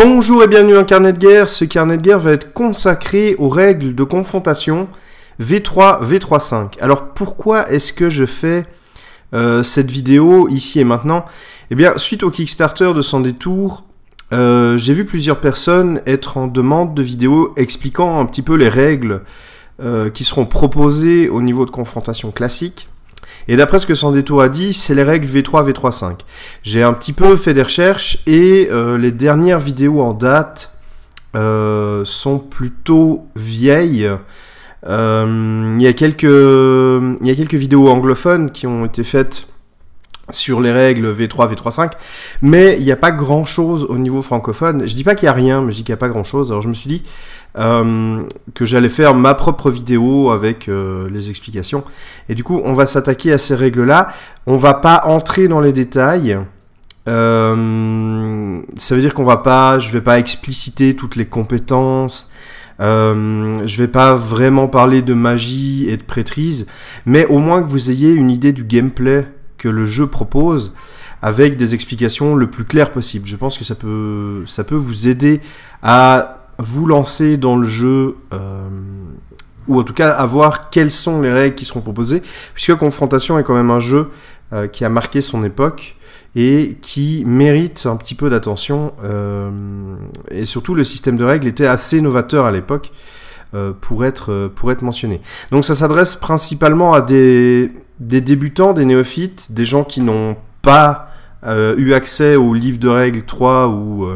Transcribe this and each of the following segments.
Bonjour et bienvenue dans Carnet de guerre. Ce carnet de guerre va être consacré aux règles de confrontation V3, V3.5. Alors pourquoi est-ce que je fais euh, cette vidéo ici et maintenant Eh bien, suite au Kickstarter de Sans détour, euh, j'ai vu plusieurs personnes être en demande de vidéos expliquant un petit peu les règles euh, qui seront proposées au niveau de confrontation classique et d'après ce que Sandetour a dit, c'est les règles V3, V3.5. J'ai un petit peu fait des recherches et euh, les dernières vidéos en date euh, sont plutôt vieilles. Euh, il, y a quelques, il quelques vidéos anglophones qui ont été faites sur les règles V3, V3.5, mais il n'y a pas grand-chose au niveau francophone. Je dis pas qu'il n'y a rien, mais je dis qu'il n'y a pas grand-chose. Alors je me suis dit, euh, que j'allais faire ma propre vidéo avec euh, les explications. Et du coup, on va s'attaquer à ces règles-là. On va pas entrer dans les détails. Euh, ça veut dire qu'on va pas, je vais pas expliciter toutes les compétences. Euh, je vais pas vraiment parler de magie et de prêtrise, mais au moins que vous ayez une idée du gameplay que le jeu propose avec des explications le plus claires possible. Je pense que ça peut, ça peut vous aider à vous lancer dans le jeu, euh, ou en tout cas à voir quelles sont les règles qui seront proposées, puisque Confrontation est quand même un jeu euh, qui a marqué son époque et qui mérite un petit peu d'attention. Euh, et surtout, le système de règles était assez novateur à l'époque pour, être, pour être mentionné. Donc ça s'adresse principalement à des, des débutants, des néophytes, des gens qui n'ont pas eu accès au livre de règles 3 ou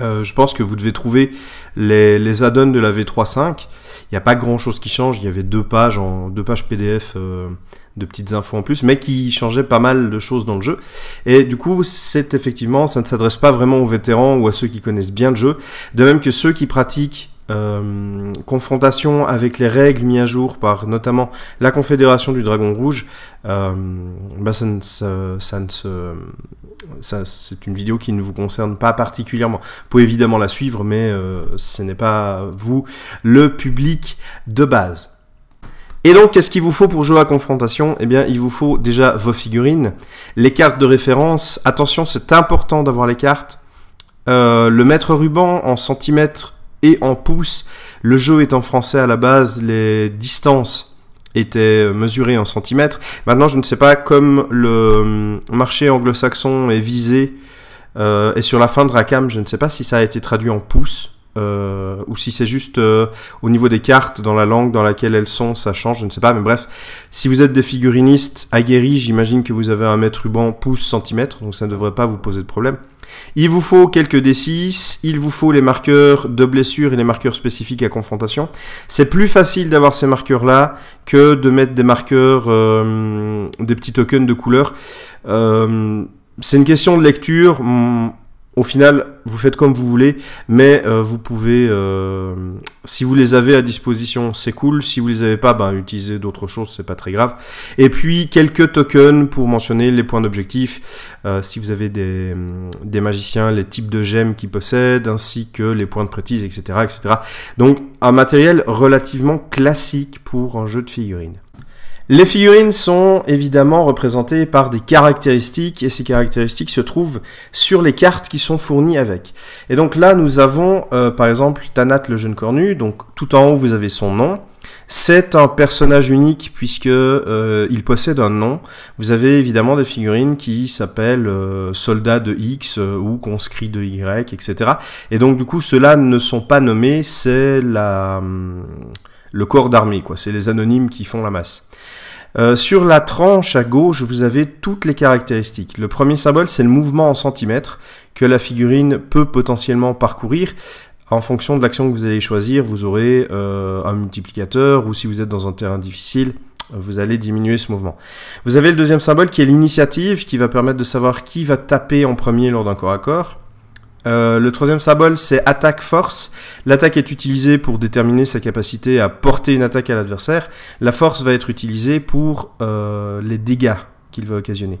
euh, je pense que vous devez trouver les, les add-ons de la V3.5. Il n'y a pas grand-chose qui change. Il y avait deux pages, en, deux pages PDF euh, de petites infos en plus, mais qui changeaient pas mal de choses dans le jeu. Et du coup, c'est effectivement, ça ne s'adresse pas vraiment aux vétérans ou à ceux qui connaissent bien le jeu. De même que ceux qui pratiquent euh, confrontation avec les règles mises à jour par notamment la Confédération du Dragon Rouge, bah ça, ça ne se ça, c'est une vidéo qui ne vous concerne pas particulièrement. Vous pouvez évidemment la suivre, mais euh, ce n'est pas vous le public de base. Et donc, qu'est-ce qu'il vous faut pour jouer à confrontation Eh bien, il vous faut déjà vos figurines, les cartes de référence. Attention, c'est important d'avoir les cartes. Euh, le mètre ruban en centimètres et en pouces. Le jeu est en français à la base, les distances était mesuré en centimètres. Maintenant, je ne sais pas comme le marché anglo-saxon est visé euh, et sur la fin de Rakam, je ne sais pas si ça a été traduit en pouces euh, ou si c'est juste euh, au niveau des cartes, dans la langue dans laquelle elles sont, ça change, je ne sais pas, mais bref. Si vous êtes des figurinistes aguerris, j'imagine que vous avez un mètre ruban pouce centimètre, donc ça ne devrait pas vous poser de problème. Il vous faut quelques D6, il vous faut les marqueurs de blessure et les marqueurs spécifiques à confrontation. C'est plus facile d'avoir ces marqueurs-là que de mettre des marqueurs, euh, des petits tokens de couleur. Euh, c'est une question de lecture au final, vous faites comme vous voulez, mais euh, vous pouvez, euh, si vous les avez à disposition, c'est cool. Si vous les avez pas, ben utilisez d'autres choses, c'est pas très grave. Et puis quelques tokens pour mentionner les points d'objectif. Euh, si vous avez des, des, magiciens, les types de gemmes qu'ils possèdent, ainsi que les points de prétise, etc., etc. Donc un matériel relativement classique pour un jeu de figurines. Les figurines sont évidemment représentées par des caractéristiques et ces caractéristiques se trouvent sur les cartes qui sont fournies avec. Et donc là, nous avons euh, par exemple Tanat le jeune cornu, donc tout en haut vous avez son nom. C'est un personnage unique puisque euh, il possède un nom. Vous avez évidemment des figurines qui s'appellent euh, soldats de X ou conscrits de Y, etc. Et donc du coup, ceux-là ne sont pas nommés, c'est hum, le corps d'armée, quoi. C'est les anonymes qui font la masse. Euh, sur la tranche à gauche, vous avez toutes les caractéristiques. Le premier symbole, c'est le mouvement en centimètres que la figurine peut potentiellement parcourir. En fonction de l'action que vous allez choisir, vous aurez euh, un multiplicateur ou si vous êtes dans un terrain difficile, vous allez diminuer ce mouvement. Vous avez le deuxième symbole qui est l'initiative, qui va permettre de savoir qui va taper en premier lors d'un corps à corps. Euh, le troisième symbole, c'est attaque force. L'attaque est utilisée pour déterminer sa capacité à porter une attaque à l'adversaire. La force va être utilisée pour euh, les dégâts qu'il va occasionner.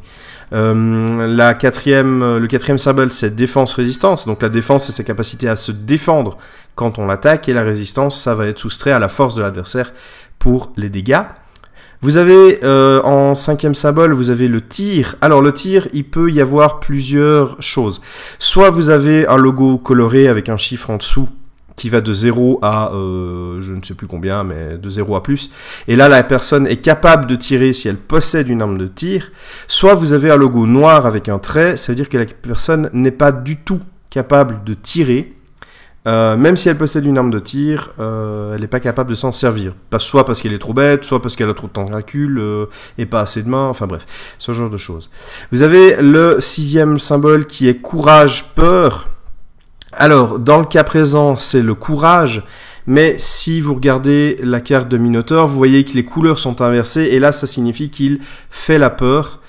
Euh, la quatrième, le quatrième symbole, c'est défense-résistance. Donc la défense, c'est sa capacité à se défendre quand on l'attaque, et la résistance, ça va être soustrait à la force de l'adversaire pour les dégâts. Vous avez euh, en cinquième symbole, vous avez le tir. Alors le tir, il peut y avoir plusieurs choses. Soit vous avez un logo coloré avec un chiffre en dessous qui va de 0 à euh, je ne sais plus combien, mais de 0 à plus. Et là, la personne est capable de tirer si elle possède une arme de tir. Soit vous avez un logo noir avec un trait, ça veut dire que la personne n'est pas du tout capable de tirer. Euh, même si elle possède une arme de tir, euh, elle n'est pas capable de s'en servir. Pas, soit parce qu'elle est trop bête, soit parce qu'elle a trop de de calcul euh, et pas assez de mains, enfin bref, ce genre de choses. Vous avez le sixième symbole qui est courage, peur. Alors, dans le cas présent, c'est le courage, mais si vous regardez la carte de Minotaur, vous voyez que les couleurs sont inversées, et là, ça signifie qu'il fait la peur.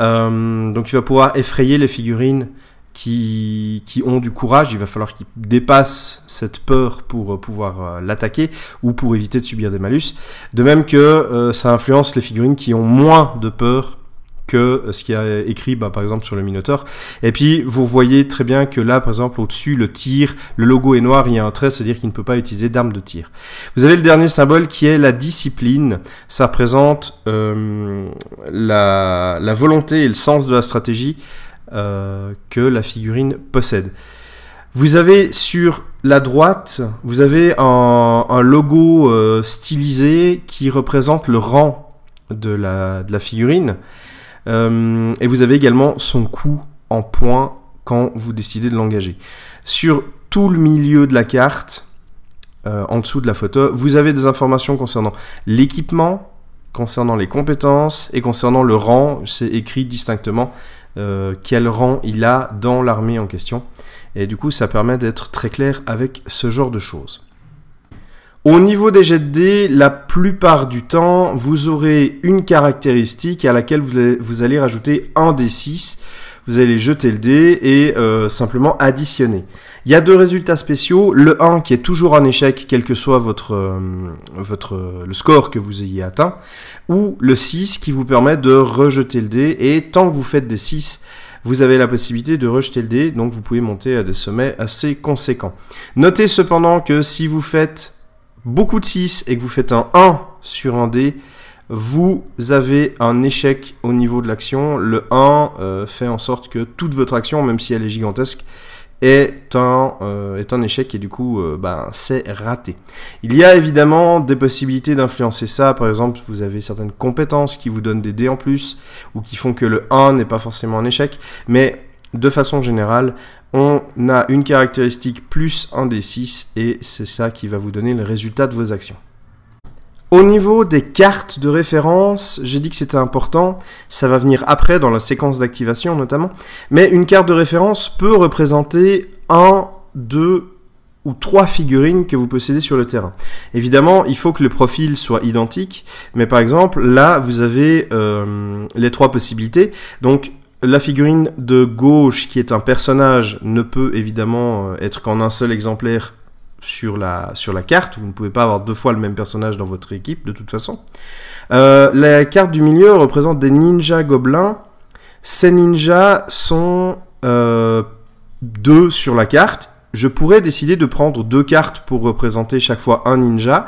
donc, il va pouvoir effrayer les figurines qui, ont du courage, il va falloir qu'ils dépassent cette peur pour euh, pouvoir euh, l'attaquer ou pour éviter de subir des malus. De même que euh, ça influence les figurines qui ont moins de peur que ce qui est écrit bah, par exemple sur le Minotaur. Et puis vous voyez très bien que là par exemple au-dessus le tir, le logo est noir, il y a un trait, c'est-à-dire qu'il ne peut pas utiliser d'arme de tir. Vous avez le dernier symbole qui est la discipline. Ça représente la, la volonté et le sens de la stratégie euh, que la figurine possède. Vous avez sur la droite, vous avez un, logo euh, stylisé qui représente le rang de la, figurine. Euh, et vous avez également son coût en points quand vous décidez de l'engager. Sur tout le milieu de la carte, en dessous de la photo, vous avez des informations concernant l'équipement, concernant les compétences et concernant le rang. C'est écrit distinctement euh, quel rang il a dans l'armée en question. Et du coup, ça permet d'être très clair avec ce genre de choses. Au niveau des jets de dés, la plupart du temps, vous aurez une caractéristique à laquelle vous allez, rajouter un des 6 vous allez jeter le dé et euh, simplement additionner. Il y a deux résultats spéciaux, le 1 qui est toujours un échec quel que soit votre, euh, votre euh, le score que vous ayez atteint ou le 6 qui vous permet de rejeter le dé et tant que vous faites des 6 vous avez la possibilité de rejeter le dé, donc vous pouvez monter à des sommets assez conséquents. Notez cependant que si vous faites beaucoup de 6 et que vous faites un 1 sur un dé, vous avez un échec au niveau de l'action. Le 1 euh, fait en sorte que toute votre action, même si elle est gigantesque, est un, euh, est un échec et du coup, euh, ben, c'est raté. Il y a évidemment des possibilités d'influencer ça. Par exemple, vous avez certaines compétences qui vous donnent des dés en plus ou qui font que le 1 n'est pas forcément un échec. Mais de façon générale, on a une caractéristique plus un des 6 et c'est ça qui va vous donner le résultat de vos actions. Au niveau des cartes de référence, j'ai dit que c'était important, ça va venir après dans la séquence d'activation notamment, mais une carte de référence peut représenter un, deux ou trois figurines que vous possédez sur le terrain. Évidemment, il faut que le profil soit identique, mais par exemple, là, vous avez euh, les trois possibilités. Donc, la figurine de gauche, qui est un personnage, ne peut évidemment euh, être qu'en un seul exemplaire sur la, sur la carte. Vous ne pouvez pas avoir deux fois le même personnage dans votre équipe, de toute façon. Euh, la carte du milieu représente des ninjas gobelins. Ces ninjas sont euh, deux sur la carte. Je pourrais décider de prendre deux cartes pour représenter chaque fois un ninja.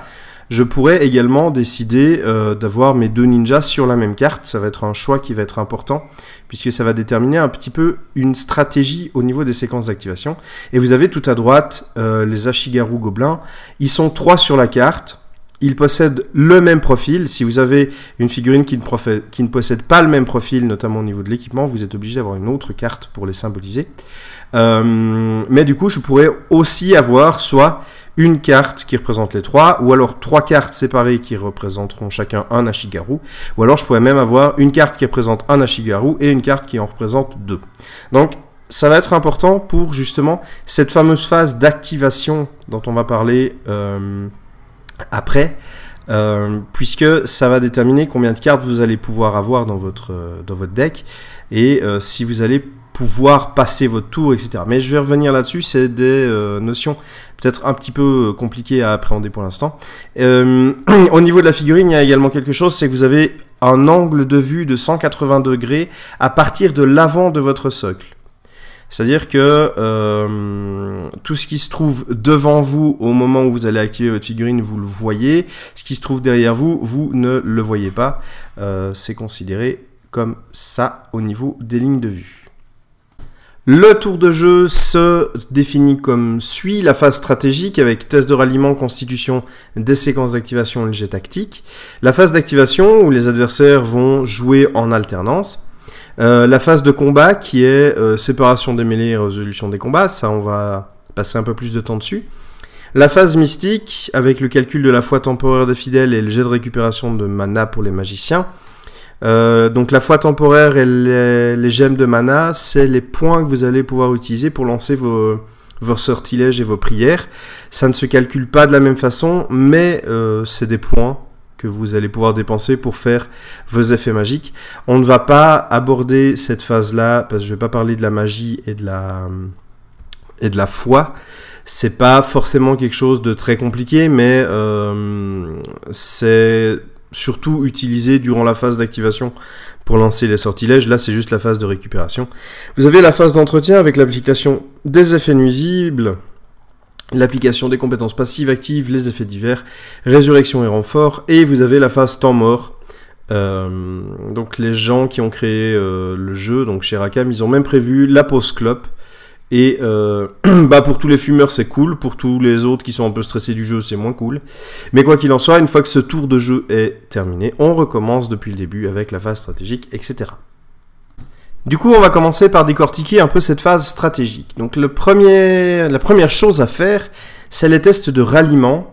Je pourrais également décider euh, d'avoir mes deux ninjas sur la même carte. Ça va être un choix qui va être important, puisque ça va déterminer un petit peu une stratégie au niveau des séquences d'activation. Et vous avez tout à droite euh, les Ashigaru Gobelins. Ils sont trois sur la carte. Ils possèdent le même profil. Si vous avez une figurine qui ne, possède pas le même profil, notamment au niveau de l'équipement, vous êtes obligé d'avoir une autre carte pour les symboliser. Euh, mais du coup, je pourrais aussi avoir soit une carte qui représente les trois, ou alors trois cartes séparées qui représenteront chacun un Ashigaru, ou alors je pourrais même avoir une carte qui représente un Ashigaru et une carte qui en représente deux. Donc ça va être important pour justement cette fameuse phase d'activation dont on va parler euh, après. Euh, puisque ça va déterminer combien de cartes vous allez pouvoir avoir dans votre, euh, dans votre deck et si vous allez pouvoir passer votre tour, etc. Mais je vais revenir là-dessus, c'est des euh, notions peut-être un petit peu euh, compliquées à appréhender pour l'instant. Euh, au niveau de la figurine, il y a également quelque chose, c'est que vous avez un angle de vue de 180 degrés à partir de l'avant de votre socle. C'est-à-dire que tout ce qui se trouve devant vous au moment où vous allez activer votre figurine, vous le voyez. Ce qui se trouve derrière vous, vous ne le voyez pas. C'est considéré comme ça au niveau des lignes de vue. Le tour de jeu se définit comme suit la phase stratégique avec test de ralliement, constitution des séquences d'activation et le jet tactique. La phase d'activation où les adversaires vont jouer en alternance. Euh, la phase de combat qui est euh, séparation des mêlées et résolution des combats, ça on va passer un peu plus de temps dessus. La phase mystique avec le calcul de la foi temporaire des fidèles et le jet de récupération de mana pour les magiciens. Euh, donc la foi temporaire et les, gemmes de mana, c'est les points que vous allez pouvoir utiliser pour lancer vos, vos sortilèges et vos prières. Ça ne se calcule pas de la même façon, mais euh, c'est des points que vous allez pouvoir dépenser pour faire vos effets magiques. On ne va pas aborder cette phase-là, parce que je ne vais pas parler de la magie et de la, et de la foi c'est pas forcément quelque chose de très compliqué, mais euh, c'est surtout utilisé durant la phase d'activation pour lancer les sortilèges. Là, c'est juste la phase de récupération. Vous avez la phase d'entretien avec l'application des effets nuisibles, l'application des compétences passives actives, les effets divers, résurrection et renfort, et vous avez la phase temps mort. Euh, donc les gens qui ont créé euh, le jeu, donc chez Rakam, ils ont même prévu la pause clope et euh, bah pour tous les fumeurs, c'est cool. Pour tous les autres qui sont un peu stressés du jeu, c'est moins cool. Mais quoi qu'il en soit, une fois que ce tour de jeu est terminé, on recommence depuis le début avec la phase stratégique, etc. Du coup, on va commencer par décortiquer un peu cette phase stratégique. Donc le premier, la première chose à faire, c'est les tests de ralliement.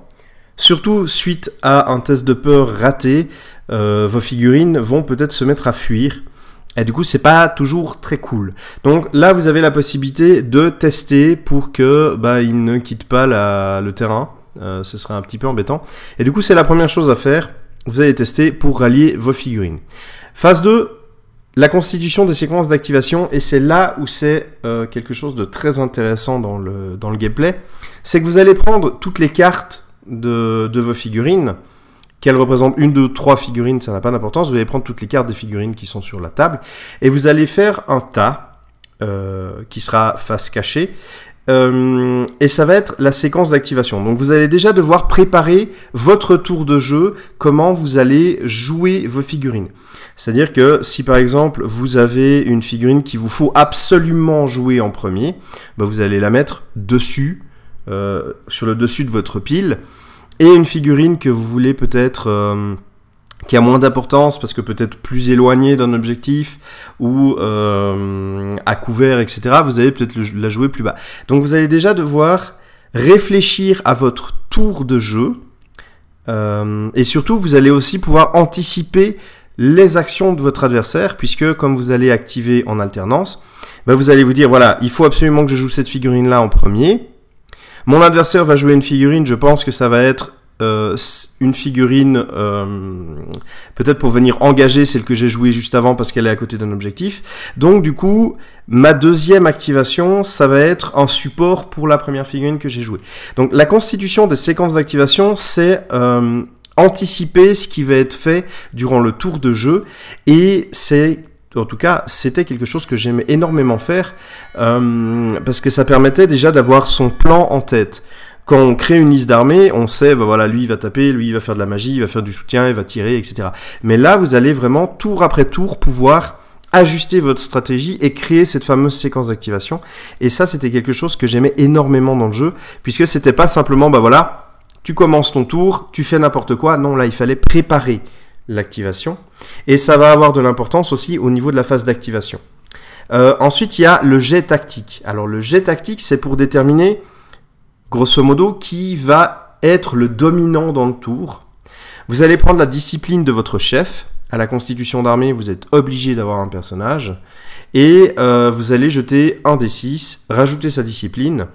Surtout suite à un test de peur raté, euh, vos figurines vont peut-être se mettre à fuir. Et du coup, c'est pas toujours très cool. Donc là, vous avez la possibilité de tester pour que bah, il ne quitte pas le terrain. Euh, ce serait un petit peu embêtant. Et du coup, c'est la première chose à faire. Vous allez tester pour rallier vos figurines. Phase 2, la constitution des séquences d'activation. Et c'est là où c'est euh, quelque chose de très intéressant dans le, dans le gameplay. C'est que vous allez prendre toutes les cartes de, de vos figurines qu'elle représente une, deux, trois figurines, ça n'a pas d'importance. Vous allez prendre toutes les cartes des figurines qui sont sur la table et vous allez faire un tas euh, qui sera face cachée. Euh, et ça va être la séquence d'activation. Donc vous allez déjà devoir préparer votre tour de jeu, comment vous allez jouer vos figurines. C'est-à-dire que si par exemple vous avez une figurine qu'il vous faut absolument jouer en premier, bah vous allez la mettre dessus, euh, sur le dessus de votre pile et une figurine que vous voulez peut-être euh, qui a moins d'importance parce que peut-être plus éloignée d'un objectif ou euh, à couvert, etc. Vous allez peut-être la jouer plus bas. Donc vous allez déjà devoir réfléchir à votre tour de jeu euh, et surtout vous allez aussi pouvoir anticiper les actions de votre adversaire, puisque comme vous allez activer en alternance, bah, vous allez vous dire, voilà, il faut absolument que je joue cette figurine-là en premier, mon adversaire va jouer une figurine, je pense que ça va être euh, une figurine, euh, peut-être pour venir engager celle que j'ai jouée juste avant parce qu'elle est à côté d'un objectif. Donc du coup, ma deuxième activation, ça va être un support pour la première figurine que j'ai jouée. Donc la constitution des séquences d'activation, c'est euh, anticiper ce qui va être fait durant le tour de jeu et c'est en tout cas, c'était quelque chose que j'aimais énormément faire euh, parce que ça permettait déjà d'avoir son plan en tête. Quand on crée une liste d'armées, on sait, bah voilà, lui il va taper, lui il va faire de la magie, il va faire du soutien, il va tirer, etc. Mais là, vous allez vraiment tour après tour pouvoir ajuster votre stratégie et créer cette fameuse séquence d'activation. Et ça, c'était quelque chose que j'aimais énormément dans le jeu, puisque c'était pas simplement, bah voilà, tu commences ton tour, tu fais n'importe quoi. Non, là, il fallait préparer l'activation. Et ça va avoir de l'importance aussi au niveau de la phase d'activation. Euh, ensuite, il y a le jet tactique. Alors le jet tactique, c'est pour déterminer, grosso modo, qui va être le dominant dans le tour. Vous allez prendre la discipline de votre chef. À la constitution d'armée, vous êtes obligé d'avoir un personnage. Et euh, vous allez jeter un des six rajouter sa discipline.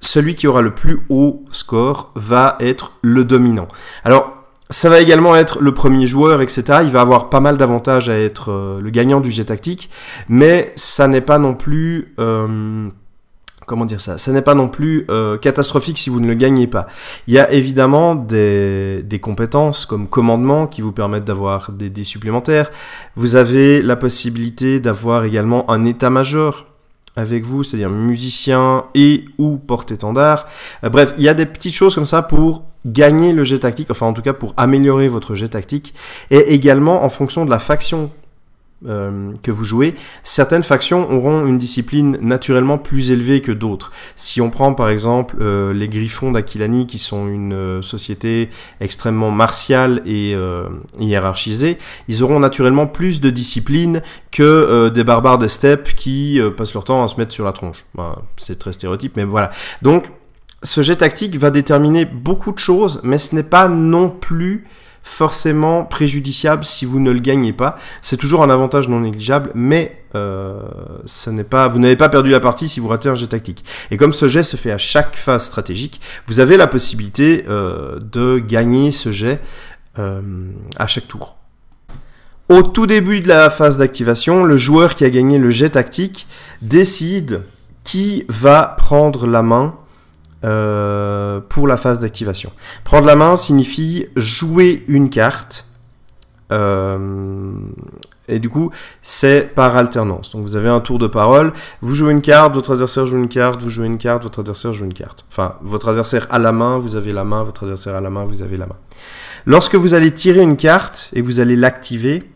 Celui qui aura le plus haut score va être le dominant. Alors, ça va également être le premier joueur, etc. Il va avoir pas mal d'avantages à être euh, le gagnant du jet tactique, mais ça n'est pas non plus... Euh, comment dire ça Ça n'est pas non plus euh, catastrophique si vous ne le gagnez pas. Il y a évidemment des, des compétences comme commandement qui vous permettent d'avoir des dés supplémentaires. Vous avez la possibilité d'avoir également un état-major avec vous, c'est-à-dire musicien et ou porte-étendard. Euh, bref, il y a des petites choses comme ça pour gagner le jet tactique, enfin en tout cas pour améliorer votre jet tactique, et également en fonction de la faction euh, que vous jouez, certaines factions auront une discipline naturellement plus élevée que d'autres. Si on prend par exemple euh, les Griffons d'Aquilani, qui sont une euh, société extrêmement martiale et hiérarchisée, ils auront naturellement plus de discipline que des barbares des steppes qui passent leur temps à se mettre sur la tronche. Bah, c'est très stéréotype, mais voilà. Donc, ce jet tactique va déterminer beaucoup de choses, mais ce n'est pas non plus forcément préjudiciable si vous ne le gagnez pas. C'est toujours un avantage non négligeable, mais euh, ça n'est pas, vous n'avez pas perdu la partie si vous ratez un jet tactique. Et comme ce jet se fait à chaque phase stratégique, vous avez la possibilité euh, de gagner ce jet euh, à chaque tour. Au tout début de la phase d'activation, le joueur qui a gagné le jet tactique décide qui va prendre la main euh, pour la phase d'activation. Prendre la main signifie jouer une carte. Euh, et du coup, c'est par alternance. Donc vous avez un tour de parole, vous jouez une carte, votre adversaire joue une carte, vous jouez une carte, votre adversaire joue une carte. Enfin, votre adversaire a la main, vous avez la main, votre adversaire a la main, vous avez la main. Lorsque vous allez tirer une carte et vous allez l'activer,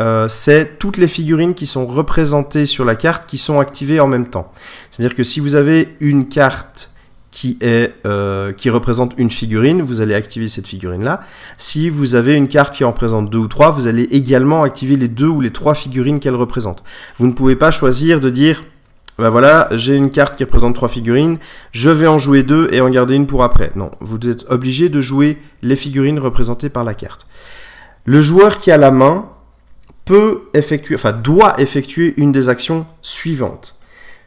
euh, c'est toutes les figurines qui sont représentées sur la carte qui sont activées en même temps. C'est-à-dire que si vous avez une carte qui, est, euh, qui représente une figurine, vous allez activer cette figurine-là. Si vous avez une carte qui en représente deux ou trois, vous allez également activer les deux ou les trois figurines qu'elle représente. Vous ne pouvez pas choisir de dire, ben voilà, j'ai une carte qui représente trois figurines, je vais en jouer deux et en garder une pour après. Non, vous êtes obligé de jouer les figurines représentées par la carte. Le joueur qui a la main peut effectuer, enfin doit effectuer une des actions suivantes.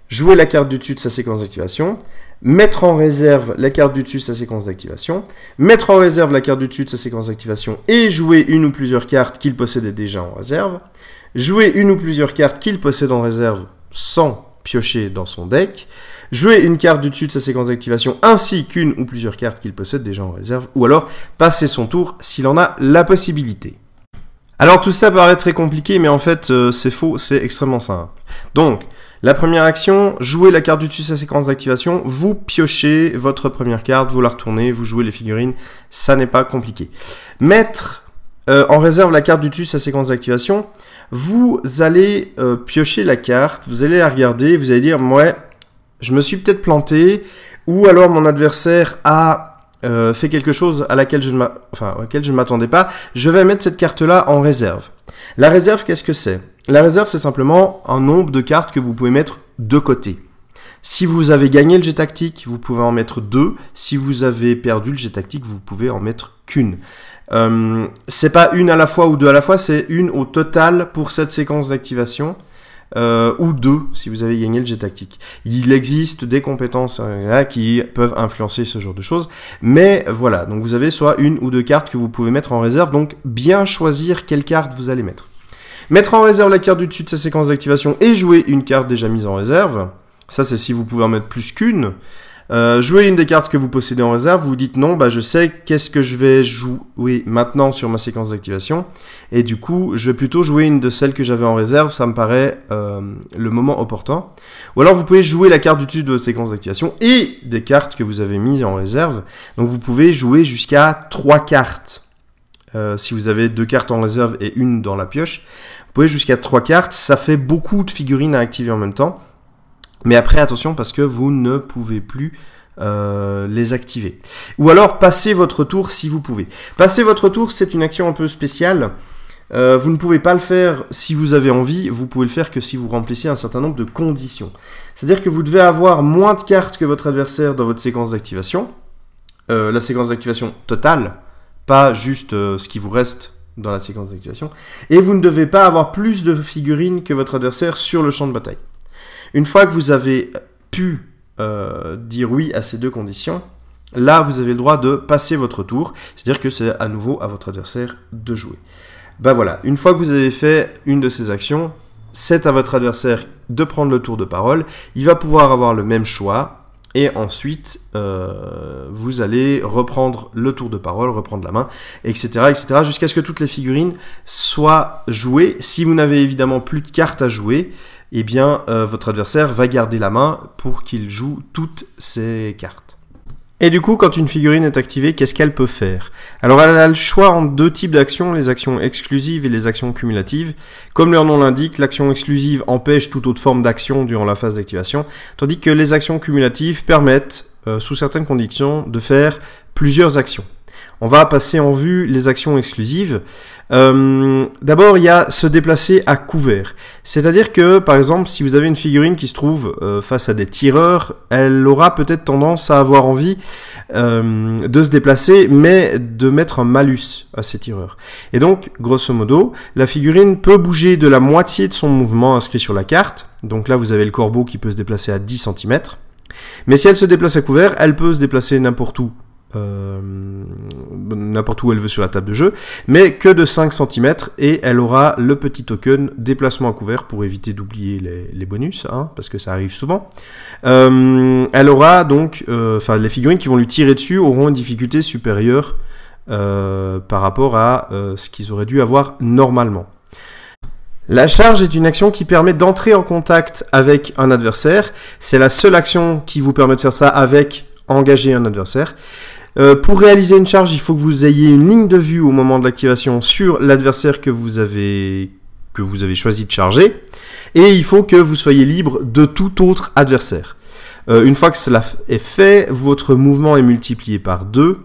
Jouer la carte du dessus de sa séquence d'activation, mettre en réserve la carte du dessus de sa séquence d'activation, mettre en réserve la carte du dessus de sa séquence d'activation et jouer une ou plusieurs cartes qu'il possédait déjà en réserve, jouer une ou plusieurs cartes qu'il possède en réserve sans piocher dans son deck, jouer une carte du dessus de sa séquence d'activation ainsi qu'une ou plusieurs cartes qu'il possède déjà en réserve, ou alors passer son tour s'il en a la possibilité. Alors tout ça paraît très compliqué, mais en fait euh, c'est faux, c'est extrêmement simple. Donc, la première action, jouer la carte du dessus de sa séquence d'activation, vous piochez votre première carte, vous la retournez, vous jouez les figurines, ça n'est pas compliqué. Mettre euh, en réserve la carte du dessus de sa séquence d'activation, vous allez euh, piocher la carte, vous allez la regarder, vous allez dire, ouais, je me suis peut-être planté, ou alors mon adversaire a euh, fait quelque chose à laquelle je ne m'attendais pas, je vais mettre cette carte-là en réserve. La réserve, qu'est-ce que c'est La réserve, c'est simplement un nombre de cartes que vous pouvez mettre de côté. Si vous avez gagné le jet tactique, vous pouvez en mettre deux. Si vous avez perdu le jet tactique, vous pouvez en mettre qu'une. Euh, c'est pas une à la fois ou deux à la fois, c'est une au total pour cette séquence d'activation. Euh, ou deux si vous avez gagné le jet tactique. Il existe des compétences hein, qui peuvent influencer ce genre de choses, mais voilà, donc vous avez soit une ou deux cartes que vous pouvez mettre en réserve, donc bien choisir quelle carte vous allez mettre. Mettre en réserve la carte du dessus de sa séquence d'activation et jouer une carte déjà mise en réserve, ça c'est si vous pouvez en mettre plus qu'une, euh, jouez une des cartes que vous possédez en réserve, vous dites non, bah je sais qu'est-ce que je vais jouer maintenant sur ma séquence d'activation, et du coup je vais plutôt jouer une de celles que j'avais en réserve, ça me paraît euh, le moment opportun. Ou alors vous pouvez jouer la carte du dessus de votre séquence d'activation et des cartes que vous avez mises en réserve, donc vous pouvez jouer jusqu'à 3 cartes. Euh, si vous avez deux cartes en réserve et une dans la pioche, vous pouvez jusqu'à trois cartes, ça fait beaucoup de figurines à activer en même temps. Mais après, attention, parce que vous ne pouvez plus euh, les activer. Ou alors, passez votre tour si vous pouvez. Passer votre tour, c'est une action un peu spéciale. Euh, vous ne pouvez pas le faire si vous avez envie, vous pouvez le faire que si vous remplissez un certain nombre de conditions. C'est-à-dire que vous devez avoir moins de cartes que votre adversaire dans votre séquence d'activation, euh, la séquence d'activation totale, pas juste ce qui vous reste dans la séquence d'activation, et vous ne devez pas avoir plus de figurines que votre adversaire sur le champ de bataille. Une fois que vous avez pu euh, dire oui à ces deux conditions, là vous avez le droit de passer votre tour, c'est-à-dire que c'est à nouveau à votre adversaire de jouer. Ben voilà, une fois que vous avez fait une de ces actions, c'est à votre adversaire de prendre le tour de parole, il va pouvoir avoir le même choix, et ensuite, euh, vous allez reprendre le tour de parole, reprendre la main, etc., etc., jusqu'à ce que toutes les figurines soient jouées. Si vous n'avez évidemment plus de cartes à jouer, eh bien, euh, votre adversaire va garder la main pour qu'il joue toutes ses cartes. Et du coup, quand une figurine est activée, qu'est-ce qu'elle peut faire Alors, elle a le choix entre deux types d'actions, les actions exclusives et les actions cumulatives. Comme leur nom l'indique, l'action exclusive empêche toute autre forme d'action durant la phase d'activation, tandis que les actions cumulatives permettent, euh, sous certaines conditions, de faire plusieurs actions. On va passer en vue les actions exclusives. Euh, d'abord, il y a se déplacer à couvert. C'est-à-dire que, par exemple, si vous avez une figurine qui se trouve euh, face à des tireurs, elle aura peut-être tendance à avoir envie euh, de se déplacer, mais de mettre un malus à ces tireurs. Et donc, grosso modo, la figurine peut bouger de la moitié de son mouvement inscrit sur la carte. Donc là, vous avez le corbeau qui peut se déplacer à 10 cm. Mais si elle se déplace à couvert, elle peut se déplacer n'importe où euh, n'importe où elle veut sur la table de jeu, mais que de 5 cm et elle aura le petit token déplacement à couvert pour éviter d'oublier les, bonus, hein, parce que ça arrive souvent. Euh, elle aura donc, euh, enfin les figurines qui vont lui tirer dessus auront une difficulté supérieure par rapport à ce qu'ils auraient dû avoir normalement. La charge est une action qui permet d'entrer en contact avec un adversaire. C'est la seule action qui vous permet de faire ça avec engager un adversaire. Euh, pour réaliser une charge, il faut que vous ayez une ligne de vue au moment de l'activation sur l'adversaire que vous avez choisi de charger, et il faut que vous soyez libre de tout autre adversaire. Euh, une fois que cela est fait, votre mouvement est multiplié par 2,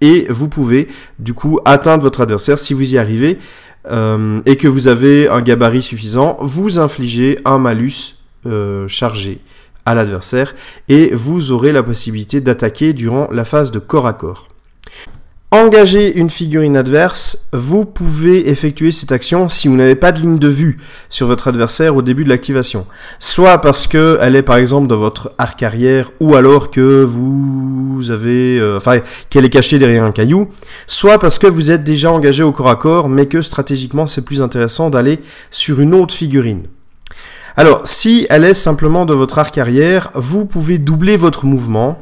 et vous pouvez du coup atteindre votre adversaire si vous y arrivez, euh, et que vous avez un gabarit suffisant, vous infligez un malus chargé à l'adversaire et vous aurez la possibilité d'attaquer durant la phase de corps à corps. Engager une figurine adverse, vous pouvez effectuer cette action si vous n'avez pas de ligne de vue sur votre adversaire au début de l'activation. Soit parce qu'elle est par exemple dans votre arc arrière ou alors que vous avez, euh, enfin, qu'elle est cachée derrière un caillou. Soit parce que vous êtes déjà engagé au corps à corps mais que stratégiquement c'est plus intéressant d'aller sur une autre figurine. Alors, si elle est simplement de votre arc arrière, vous pouvez doubler votre mouvement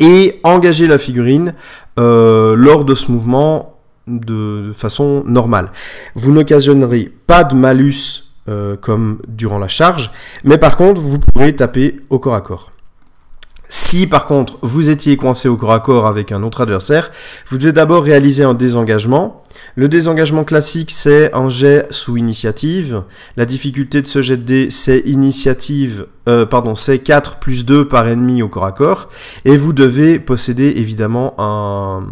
et engager la figurine euh, lors de ce mouvement de, façon normale. Vous n'occasionnerez pas de malus euh, comme durant la charge, mais par contre, vous pourrez taper au corps à corps. Si par contre vous étiez coincé au corps à corps avec un autre adversaire, vous devez d'abord réaliser un désengagement. Le désengagement classique c'est un jet sous initiative. La difficulté de ce jet de dé c'est initiative, euh, pardon, c'est 4 plus 2 par ennemi au corps à corps. Et vous devez posséder évidemment un,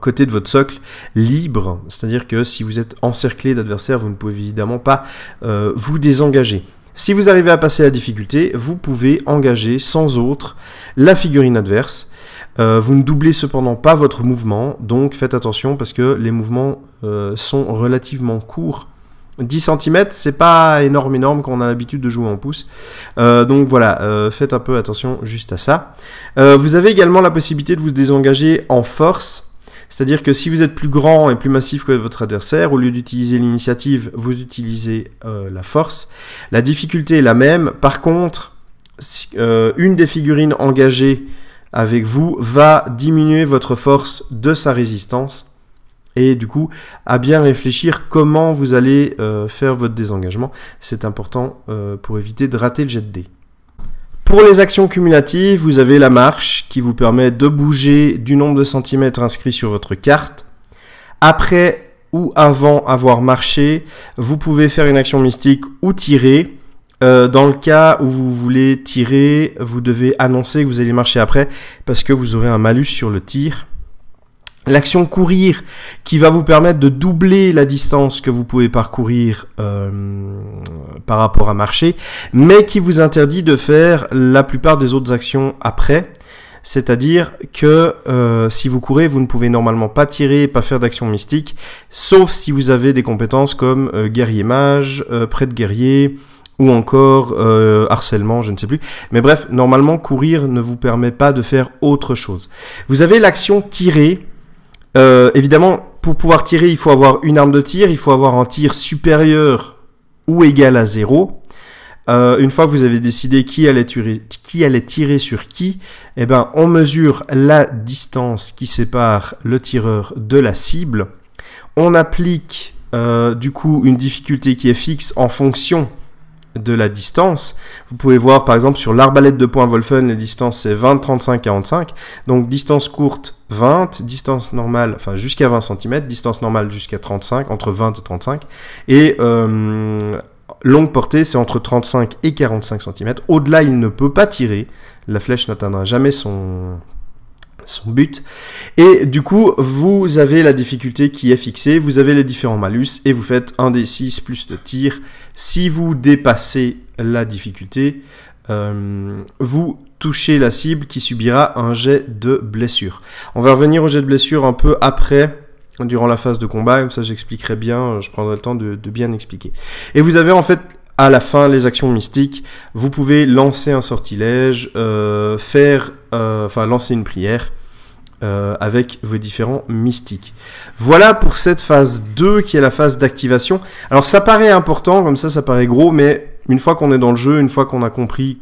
côté de votre socle libre. C'est-à-dire que si vous êtes encerclé d'adversaires, vous ne pouvez évidemment pas euh, vous désengager. Si vous arrivez à passer la difficulté, vous pouvez engager sans autre la figurine adverse. Euh, vous ne doublez cependant pas votre mouvement, donc faites attention parce que les mouvements euh, sont relativement courts 10 cm, c'est pas énorme, énorme quand on a l'habitude de jouer en pouce. Euh, donc voilà, faites un peu attention juste à ça. vous avez également la possibilité de vous désengager en force c'est-à-dire que si vous êtes plus grand et plus massif que votre adversaire, au lieu d'utiliser l'initiative, vous utilisez euh, la force. La difficulté est la même. Par contre, euh, une des figurines engagées avec vous va diminuer votre force de sa résistance. Et du coup, à bien réfléchir comment vous allez euh, faire votre désengagement. C'est important pour éviter de rater le jet de dés. Pour les actions cumulatives, vous avez la marche qui vous permet de bouger du nombre de centimètres inscrits sur votre carte. Après ou avant avoir marché, vous pouvez faire une action mystique ou tirer. Euh, dans le cas où vous voulez tirer, vous devez annoncer que vous allez marcher après parce que vous aurez un malus sur le tir. L'action courir qui va vous permettre de doubler la distance que vous pouvez parcourir euh, par rapport à marché, mais qui vous interdit de faire la plupart des autres actions après. C'est-à-dire que euh, si vous courez, vous ne pouvez normalement pas tirer, pas faire d'action mystique, sauf si vous avez des compétences comme euh, guerrier mage, euh, de guerrier, ou encore euh, harcèlement, je ne sais plus. Mais bref, normalement, courir ne vous permet pas de faire autre chose. Vous avez l'action tirer. évidemment, pour pouvoir tirer, il faut avoir une arme de tir, il faut avoir un tir supérieur ou égal à 0. Euh, une fois que vous avez décidé qui allait, tirer, qui allait tirer sur qui, eh ben, on mesure la distance qui sépare le tireur de la cible. On applique euh, du coup une difficulté qui est fixe en fonction de la distance. Vous pouvez voir par exemple sur l'arbalète de point Wolfen, les distances c'est 20, 35, 45. Donc distance courte 20, distance normale, enfin jusqu'à 20 cm, distance normale jusqu'à 35, entre 20 et 35. Et euh, longue portée c'est entre 35 et 45 cm. Au-delà il ne peut pas tirer, la flèche n'atteindra jamais son, son but. Et du coup, vous avez la difficulté qui est fixée, vous avez les différents malus et vous faites un des 6 plus de tir. Si vous dépassez la difficulté, euh, vous touchez la cible qui subira un jet de blessure. On va revenir au jet de blessure un peu après durant la phase de combat, comme ça j'expliquerai bien, euh, je prendrai le temps de, bien expliquer. Et vous avez en fait à la fin les actions mystiques, vous pouvez lancer un sortilège, euh, faire euh, enfin lancer une prière euh, avec vos différents mystiques. Voilà pour cette phase 2 qui est la phase d'activation. Alors ça paraît important, comme ça ça paraît gros, mais une fois qu'on est dans le jeu, une fois qu'on a compris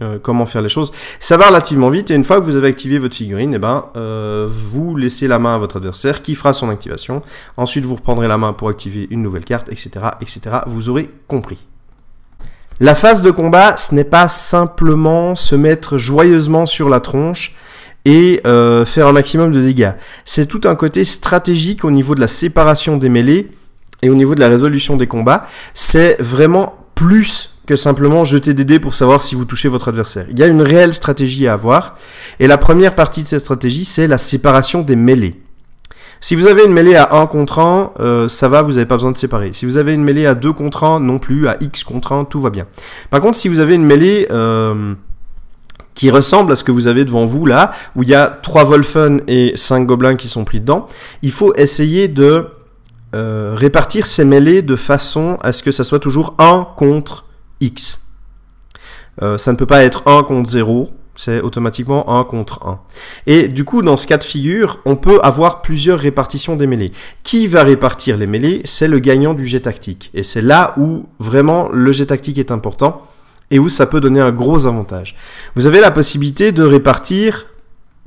euh, comment faire les choses, ça va relativement vite et une fois que vous avez activé votre figurine, et eh ben, vous laissez la main à votre adversaire qui fera son activation, ensuite vous reprendrez la main pour activer une nouvelle carte, etc. etc. Vous aurez compris. La phase de combat, ce n'est pas simplement se mettre joyeusement sur la tronche et euh, faire un maximum de dégâts. C'est tout un côté stratégique au niveau de la séparation des mêlées et au niveau de la résolution des combats. C'est vraiment plus que simplement jeter des dés pour savoir si vous touchez votre adversaire. Il y a une réelle stratégie à avoir. Et la première partie de cette stratégie, c'est la séparation des mêlées. Si vous avez une mêlée à 1 contre 1, euh, ça va, vous n'avez pas besoin de séparer. Si vous avez une mêlée à 2 contre 1, non plus, à X contre 1, tout va bien. Par contre, si vous avez une mêlée... Euh, qui ressemble à ce que vous avez devant vous là, où il y a 3 Wolfen et 5 Gobelins qui sont pris dedans, il faut essayer de euh, répartir ces mêlées de façon à ce que ça soit toujours 1 contre X. Euh, ça ne peut pas être 1 contre 0, c'est automatiquement 1 contre 1. Et du coup, dans ce cas de figure, on peut avoir plusieurs répartitions des mêlées. Qui va répartir les mêlées C'est le gagnant du jet tactique. Et c'est là où vraiment le jet tactique est important et où ça peut donner un gros avantage. Vous avez la possibilité de répartir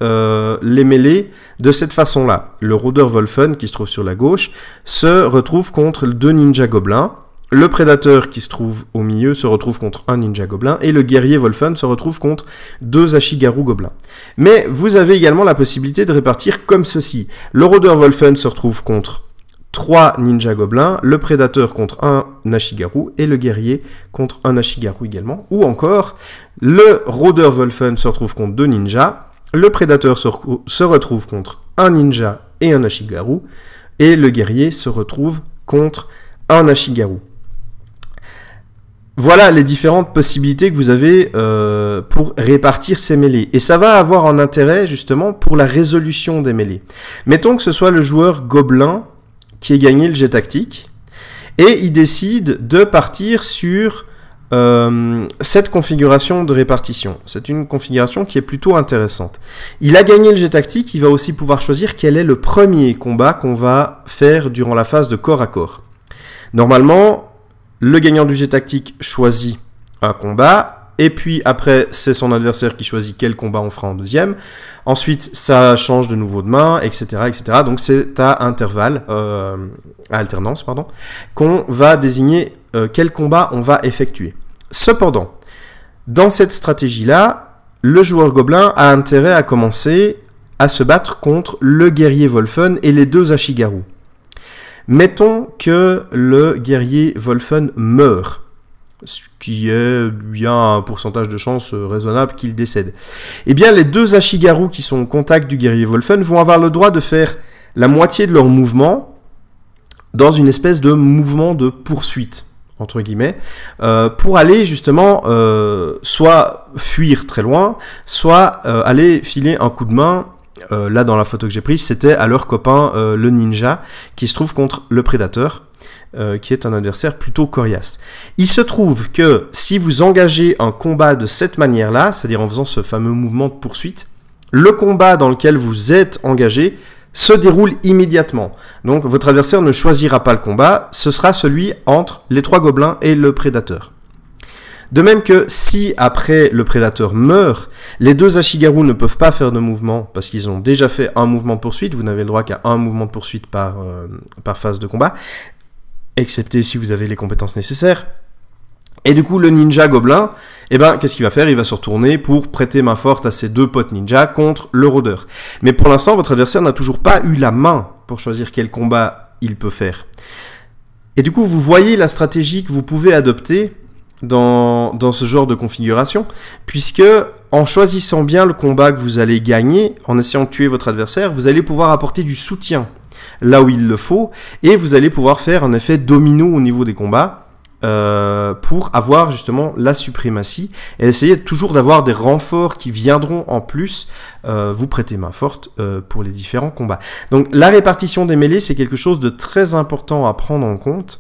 euh, les mêlées de cette façon-là. Le rôdeur Wolfen, qui se trouve sur la gauche, se retrouve contre deux ninjas gobelins le prédateur qui se trouve au milieu se retrouve contre un ninja gobelin et le guerrier Wolfen se retrouve contre deux Ashigaru gobelins. Mais vous avez également la possibilité de répartir comme ceci. Le rôdeur Wolfen se retrouve contre trois ninja gobelins, le prédateur contre un Ashigaru et le guerrier contre un Ashigaru également. Ou encore, le rôdeur Wolfen se retrouve contre deux ninjas, le prédateur se, retrouve contre un ninja et un Ashigaru et le guerrier se retrouve contre un Ashigaru. Voilà les différentes possibilités que vous avez euh, pour répartir ces mêlées. Et ça va avoir un intérêt justement pour la résolution des mêlées. Mettons que ce soit le joueur gobelin qui ait gagné le jet tactique et il décide de partir sur euh, cette configuration de répartition. C'est une configuration qui est plutôt intéressante. Il a gagné le jet tactique, il va aussi pouvoir choisir quel est le premier combat qu'on va faire durant la phase de corps à corps. Normalement, le gagnant du jet tactique choisit un combat. Et puis après, c'est son adversaire qui choisit quel combat on fera en deuxième. Ensuite, ça change de nouveau de main, etc., etc. Donc c'est à intervalle, euh, à alternance, pardon, qu'on va désigner euh, quel combat on va effectuer. Cependant, dans cette stratégie-là, le joueur gobelin a intérêt à commencer à se battre contre le guerrier Wolfen et les deux Ashigaru. Mettons que le guerrier Wolfen meurt, ce qui est, bien un pourcentage de chance euh, raisonnable qu'il décède. Eh bien, les deux Ashigaru qui sont au contact du guerrier Wolfen vont avoir le droit de faire la moitié de leur mouvement dans une espèce de mouvement de poursuite entre guillemets, euh, pour aller justement euh, soit fuir très loin, soit aller filer un coup de main euh, là dans la photo que j'ai prise, c'était à leur copain euh, le ninja qui se trouve contre le prédateur, euh, qui est un adversaire plutôt coriace. Il se trouve que si vous engagez un combat de cette manière-là, c'est-à-dire en faisant ce fameux mouvement de poursuite, le combat dans lequel vous êtes engagé se déroule immédiatement. Donc votre adversaire ne choisira pas le combat, ce sera celui entre les trois gobelins et le prédateur. De même que si après le prédateur meurt, les deux Ashigaru ne peuvent pas faire de mouvement parce qu'ils ont déjà fait un mouvement de poursuite, vous n'avez le droit qu'à un mouvement de poursuite par, euh, par phase de combat, excepté si vous avez les compétences nécessaires. Et du coup, le ninja gobelin, eh ben, qu'est-ce qu'il va faire Il va se retourner pour prêter main forte à ses deux potes ninja contre le rôdeur. Mais pour l'instant, votre adversaire n'a toujours pas eu la main pour choisir quel combat il peut faire. Et du coup, vous voyez la stratégie que vous pouvez adopter dans, ce genre de configuration, puisque en choisissant bien le combat que vous allez gagner, en essayant de tuer votre adversaire, vous allez pouvoir apporter du soutien là où il le faut, et vous allez pouvoir faire un effet domino au niveau des combats, euh, pour avoir justement la suprématie et essayer toujours d'avoir des renforts qui viendront en plus euh, vous prêter main forte euh, pour les différents combats. Donc la répartition des mêlées, c'est quelque chose de très important à prendre en compte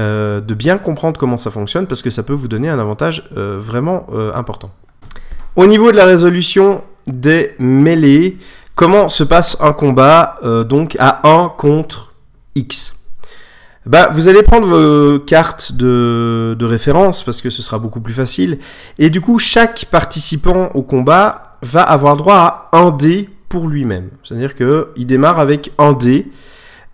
euh, de bien comprendre comment ça fonctionne parce que ça peut vous donner un avantage euh, vraiment euh, important. Au niveau de la résolution des mêlées, comment se passe un combat donc à 1 contre X bah, vous allez prendre vos cartes de, référence parce que ce sera beaucoup plus facile. Et du coup, chaque participant au combat va avoir droit à un dé pour lui-même. C'est-à-dire qu'il démarre avec un dé.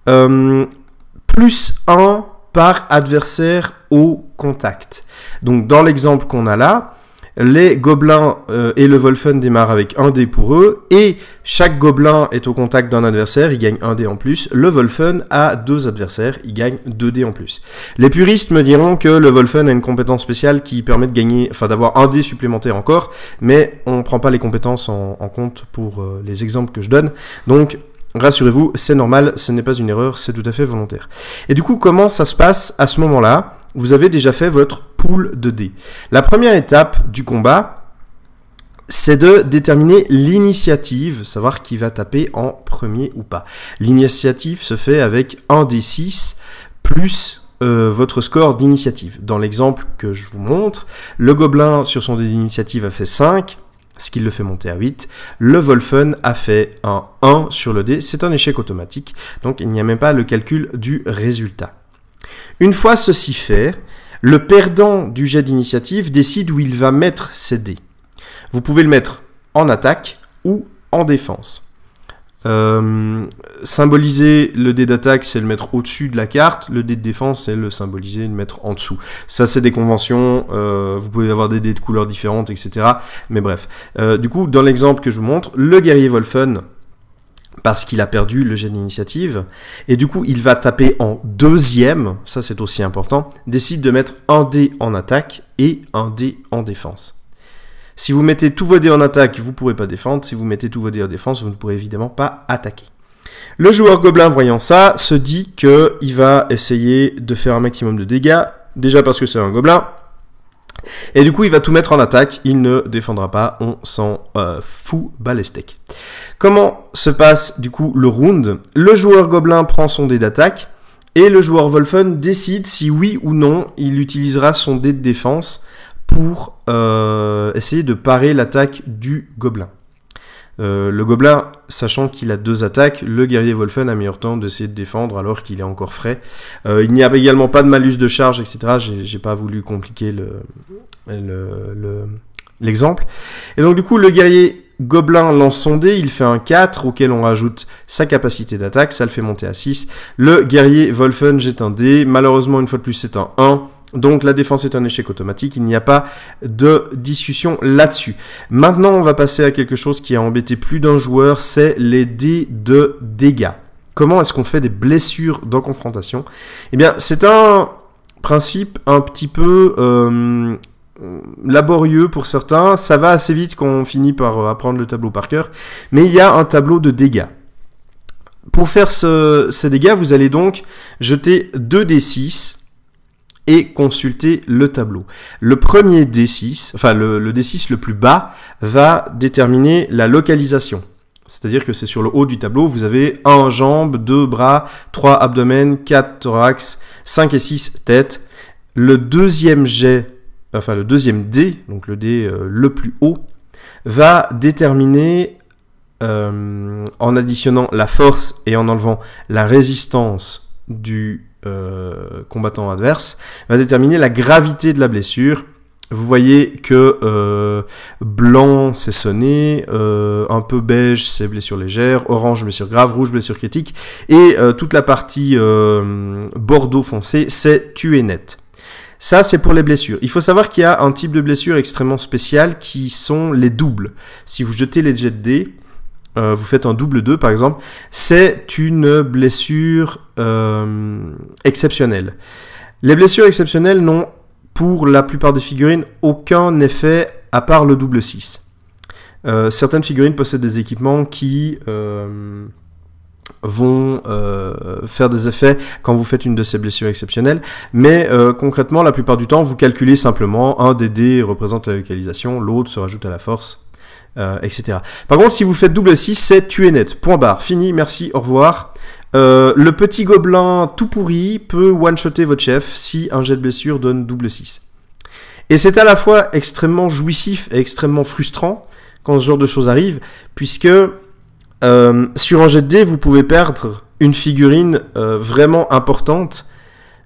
plus 1 par adversaire au contact. Donc dans l'exemple qu'on a là, les gobelins euh, et le Wolfen démarrent avec un dé pour eux, et chaque gobelin est au contact d'un adversaire, il gagne un dé en plus. Le Wolfen a deux adversaires, il gagne deux dés en plus. Les puristes me diront que le Wolfen a une compétence spéciale qui permet de gagner, enfin d'avoir un dé supplémentaire encore, mais on ne prend pas les compétences en, compte pour euh, les exemples que je donne. Donc Rassurez-vous, c'est normal, ce n'est pas une erreur, c'est tout à fait volontaire. Et du coup, comment ça se passe à ce moment-là Vous avez déjà fait votre pool de dés. La première étape du combat, c'est de déterminer l'initiative, savoir qui va taper en premier ou pas. L'initiative se fait avec un des 6 plus euh, votre score d'initiative. Dans l'exemple que je vous montre, le gobelin sur son dé d'initiative a fait 5, ce qui le fait monter à 8. Le Wolfen a fait un 1 sur le dé, c'est un échec automatique, donc il n'y a même pas le calcul du résultat. Une fois ceci fait, le perdant du jet d'initiative décide où il va mettre ses dés. Vous pouvez le mettre en attaque ou en défense. Euh, symboliser le dé d'attaque, c'est le mettre au-dessus de la carte. Le dé de défense, c'est le symboliser, le mettre en dessous. Ça, c'est des conventions. Euh, vous pouvez avoir des dés de couleurs différentes, etc. Mais bref. Euh, du coup, dans l'exemple que je vous montre, le guerrier Wolfen, parce qu'il a perdu le jet d'initiative, et du coup, il va taper en deuxième, ça c'est aussi important, décide de mettre un dé en attaque et un dé en défense. Si vous mettez tous vos dés en attaque, vous ne pourrez pas défendre. Si vous mettez tous vos dés en défense, vous ne pourrez évidemment pas attaquer. Le joueur gobelin, voyant ça, se dit qu'il va essayer de faire un maximum de dégâts. Déjà parce que c'est un gobelin. Et du coup, il va tout mettre en attaque. Il ne défendra pas. On s'en euh, fout, balestec. Comment se passe du coup le round Le joueur gobelin prend son dé d'attaque. Et le joueur Wolfen décide si oui ou non il utilisera son dé de défense pour euh, essayer de parer l'attaque du gobelin. Euh, le gobelin, sachant qu'il a deux attaques, le guerrier Wolfen a meilleur temps d'essayer de défendre alors qu'il est encore frais. Euh, il n'y a également pas de malus de charge, etc. J'ai pas voulu compliquer l'exemple. Le, le, l'exemple Et donc du coup, le guerrier Gobelin lance son dé, il fait un 4 auquel on rajoute sa capacité d'attaque, ça le fait monter à 6. Le guerrier Wolfen jette un dé, malheureusement une fois de plus c'est un 1, donc la défense est un échec automatique, il n'y a pas de discussion là-dessus. Maintenant, on va passer à quelque chose qui a embêté plus d'un joueur, c'est les dés de dégâts. Comment est-ce qu'on fait des blessures dans confrontation Eh bien, c'est un principe un petit peu euh, laborieux pour certains. Ça va assez vite qu'on finit par euh, apprendre le tableau par cœur. Mais il y a un tableau de dégâts. Pour faire ces dégâts, vous allez donc jeter 2d6 et consulter le tableau. Le premier D6, enfin le, D6 le plus bas, va déterminer la localisation. C'est-à-dire que c'est sur le haut du tableau, vous avez 1 jambe, deux bras, trois abdomen, 4 thorax, 5 et 6 têtes. Le deuxième jet, enfin le deuxième D, donc le D euh, le plus haut, va déterminer euh, en additionnant la force et en enlevant la résistance du euh, combattant adverse va déterminer la gravité de la blessure. Vous voyez que euh, blanc c'est sonné, euh, un peu beige c'est blessure légère, orange blessure grave, rouge blessure critique, et toute la partie bordeaux foncé c'est tué net. Ça, c'est pour les blessures. Il faut savoir qu'il y a un type de blessure extrêmement spécial qui sont les doubles. Si vous jetez les jets de euh, vous faites un double 2 par exemple, c'est une blessure euh, exceptionnelle. Les blessures exceptionnelles n'ont pour la plupart des figurines aucun effet à part le double 6. Euh, certaines figurines possèdent des équipements qui vont faire des effets quand vous faites une de ces blessures exceptionnelles. Mais concrètement, la plupart du temps, vous calculez simplement un des dés représente la localisation, l'autre se rajoute à la force, euh, etc. Par contre, si vous faites double 6, c'est tuer net. Point barre. Fini, merci, au revoir. Euh, le petit gobelin tout pourri peut one-shotter votre chef si un jet de blessure donne double 6. Et c'est à la fois extrêmement jouissif et extrêmement frustrant quand ce genre de choses arrive, puisque euh, sur un jet de dé, vous pouvez perdre une figurine vraiment importante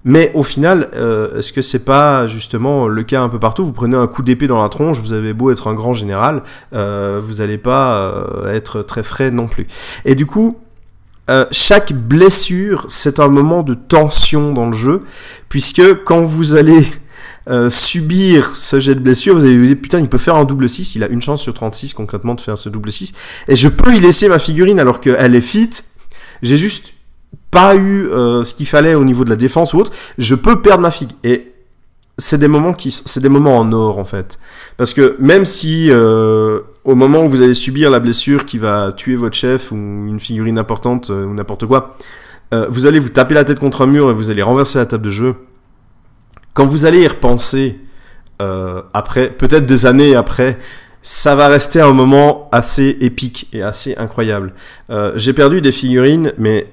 mais au final, euh, est-ce que c'est pas justement le cas un peu partout Vous prenez un coup d'épée dans la tronche, vous avez beau être un grand général, euh, vous n'allez pas euh, être très frais non plus. Et du coup, chaque blessure, c'est un moment de tension dans le jeu, puisque quand vous allez subir ce jet de blessure, vous allez vous dire putain, il peut faire un double 6, il a une chance sur 36 concrètement de faire ce double 6 et je peux y laisser ma figurine alors qu'elle est fit. J'ai juste pas eu euh, ce qu'il fallait au niveau de la défense ou autre, je peux perdre ma figue. Et c'est des moments qui, c'est des moments en or en fait, parce que même si euh, au moment où vous allez subir la blessure qui va tuer votre chef ou une figurine importante euh, ou n'importe quoi, vous allez vous taper la tête contre un mur et vous allez renverser la table de jeu. Quand vous allez y repenser après, peut-être des années après, ça va rester un moment assez épique et assez incroyable. j'ai perdu des figurines, mais